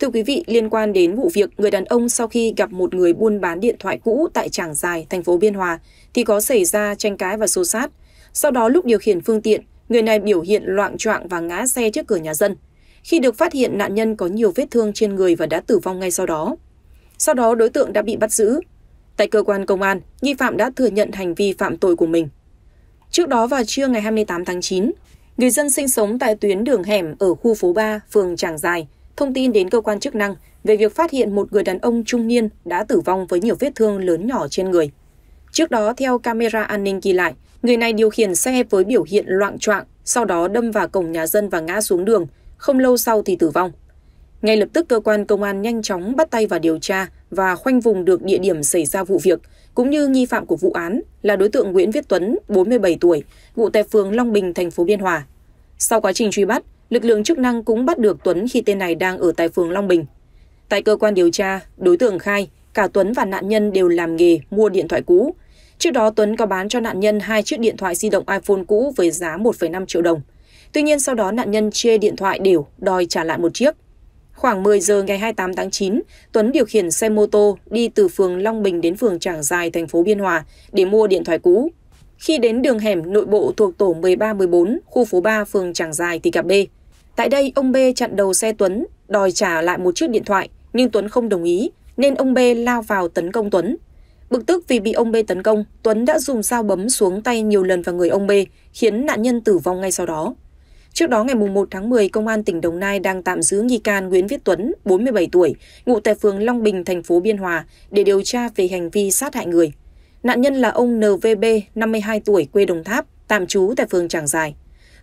Thưa quý vị, liên quan đến vụ việc người đàn ông sau khi gặp một người buôn bán điện thoại cũ tại Trảng Dài, thành phố Biên Hòa, thì có xảy ra tranh cãi và xô xát. Sau đó lúc điều khiển phương tiện, người này biểu hiện loạn trọng và ngã xe trước cửa nhà dân. Khi được phát hiện, nạn nhân có nhiều vết thương trên người và đã tử vong ngay sau đó. Sau đó đối tượng đã bị bắt giữ. Tại cơ quan công an, nghi phạm đã thừa nhận hành vi phạm tội của mình. Trước đó vào trưa ngày 28 tháng 9, người dân sinh sống tại tuyến đường hẻm ở khu phố 3, phường Trảng Dài, thông tin đến cơ quan chức năng về việc phát hiện một người đàn ông trung niên đã tử vong với nhiều vết thương lớn nhỏ trên người. Trước đó, theo camera an ninh ghi lại, người này điều khiển xe với biểu hiện loạn trọng, sau đó đâm vào cổng nhà dân và ngã xuống đường, không lâu sau thì tử vong. Ngay lập tức cơ quan công an nhanh chóng bắt tay vào điều tra và khoanh vùng được địa điểm xảy ra vụ việc, cũng như nghi phạm của vụ án là đối tượng Nguyễn Viết Tuấn, 47 tuổi, ngụ tại phường Long Bình, thành phố Biên Hòa. Sau quá trình truy bắt, Lực lượng chức năng cũng bắt được Tuấn khi tên này đang ở tại phường Long Bình. Tại cơ quan điều tra, đối tượng khai cả Tuấn và nạn nhân đều làm nghề mua điện thoại cũ. Trước đó Tuấn có bán cho nạn nhân hai chiếc điện thoại di động iPhone cũ với giá 1,5 triệu đồng. Tuy nhiên sau đó nạn nhân chê điện thoại đều, đòi trả lại một chiếc. Khoảng 10 giờ ngày 28 tháng 9, Tuấn điều khiển xe mô tô đi từ phường Long Bình đến phường Trảng Dài, thành phố Biên Hòa để mua điện thoại cũ. Khi đến đường hẻm nội bộ thuộc tổ 13-14, khu phố 3, phường Trảng Dài thì gặp B. Tại đây, ông B chặn đầu xe Tuấn, đòi trả lại một chiếc điện thoại, nhưng Tuấn không đồng ý, nên ông B lao vào tấn công Tuấn. Bực tức vì bị ông B tấn công, Tuấn đã dùng dao bấm xuống tay nhiều lần vào người ông B, khiến nạn nhân tử vong ngay sau đó. Trước đó ngày 1 tháng 10, Công an tỉnh Đồng Nai đang tạm giữ nghi can Nguyễn Viết Tuấn, 47 tuổi, ngụ tại phường Long Bình, thành phố Biên Hòa, để điều tra về hành vi sát hại người. Nạn nhân là ông NVB, 52 tuổi, quê Đồng Tháp, tạm trú tại phường Tràng Giài.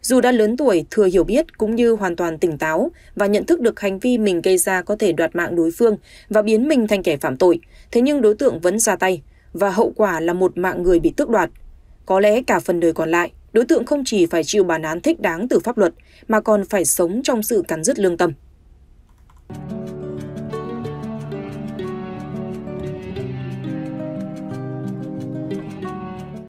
Dù đã lớn tuổi, thừa hiểu biết cũng như hoàn toàn tỉnh táo và nhận thức được hành vi mình gây ra có thể đoạt mạng đối phương và biến mình thành kẻ phạm tội, thế nhưng đối tượng vẫn ra tay và hậu quả là một mạng người bị tước đoạt. Có lẽ cả phần đời còn lại, đối tượng không chỉ phải chịu bản án thích đáng từ pháp luật mà còn phải sống trong sự cắn rứt lương tâm.